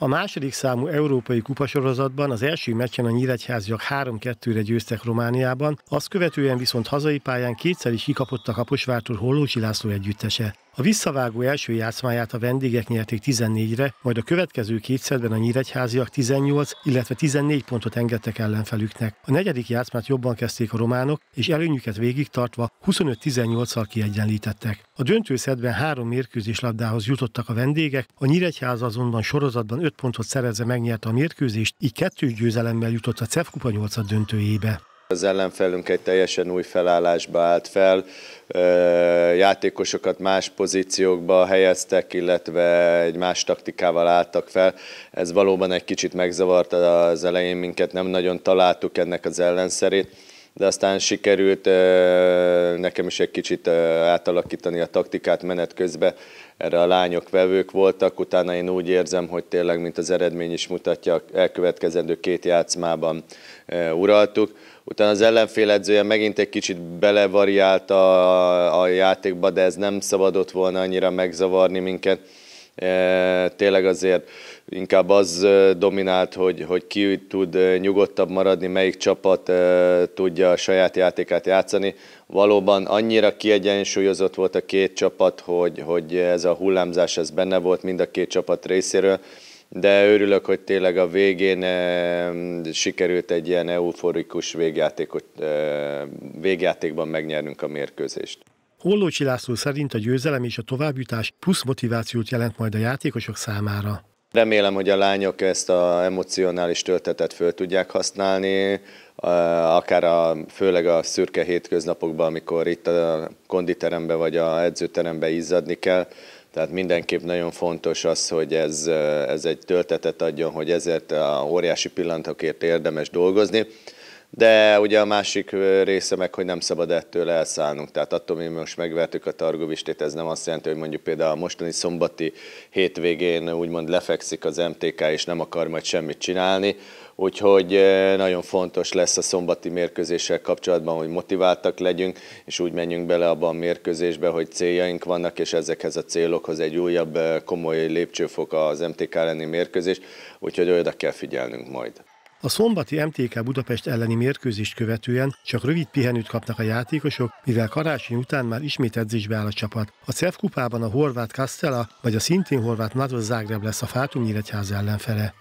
A második számú Európai Kupasorozatban az első meccsen a Nyíregyháziak 3-2-re győztek Romániában, azt követően viszont hazai pályán kétszer is kikapott a Kaposvártól Hollósi László együttese. A visszavágó első játszmáját a vendégek nyerték 14-re, majd a következő kétszerben a nyíregyháziak 18, illetve 14 pontot engedtek ellenfelüknek. A negyedik játszmát jobban kezdték a románok, és előnyüket végig tartva 25-18-szal kiegyenlítettek. A döntőszedben három mérkőzés labdához jutottak a vendégek, a Nyíregyháza azonban sorozatban 5 pontot szerezve megnyerte a mérkőzést, így kettő győzelemmel jutott a CEF Kupa 8 döntőjébe. Az ellenfelünk egy teljesen új felállásba állt fel, játékosokat más pozíciókba helyeztek, illetve egy más taktikával álltak fel. Ez valóban egy kicsit megzavart az elején minket, nem nagyon találtuk ennek az ellenszerét de aztán sikerült nekem is egy kicsit átalakítani a taktikát menet közben. Erre a lányok vevők voltak, utána én úgy érzem, hogy tényleg, mint az eredmény is mutatja, elkövetkezendő két játszmában uraltuk. Utána az ellenfél edzője megint egy kicsit belevariált a, a játékba, de ez nem szabadott volna annyira megzavarni minket. E, tényleg azért inkább az e, dominált, hogy, hogy ki tud e, nyugodtabb maradni, melyik csapat e, tudja a saját játékát játszani. Valóban annyira kiegyensúlyozott volt a két csapat, hogy, hogy ez a hullámzás ez benne volt mind a két csapat részéről de örülök, hogy tényleg a végén sikerült egy ilyen euforikus végjátékot, végjátékban megnyernünk a mérkőzést. Hollócsi László szerint a győzelem és a továbbjutás plusz motivációt jelent majd a játékosok számára. Remélem, hogy a lányok ezt a emocionális töltetet föl tudják használni, akár a, főleg a szürke hétköznapokban, amikor itt a konditeremben vagy a edzőteremben izzadni kell, tehát mindenképp nagyon fontos az, hogy ez, ez egy töltetet adjon, hogy ezért a óriási pillanatokért érdemes dolgozni de ugye a másik része meg, hogy nem szabad ettől elszállnunk. Tehát attól, mi most megvertük a targovistét, ez nem azt jelenti, hogy mondjuk például a mostani szombati hétvégén úgymond lefekszik az MTK, és nem akar majd semmit csinálni. Úgyhogy nagyon fontos lesz a szombati mérkőzéssel kapcsolatban, hogy motiváltak legyünk, és úgy menjünk bele abban a mérkőzésbe, hogy céljaink vannak, és ezekhez a célokhoz egy újabb komoly lépcsőfok az MTK elleni mérkőzés, úgyhogy oda kell figyelnünk majd. A szombati MTK Budapest elleni mérkőzést követően csak rövid pihenőt kapnak a játékosok, mivel karácsony után már ismét edzésbe áll a csapat. A CEF kupában a horvát Castella vagy a szintén horvát Nador Zágreb lesz a Fátum Nyíregyház ellenfele.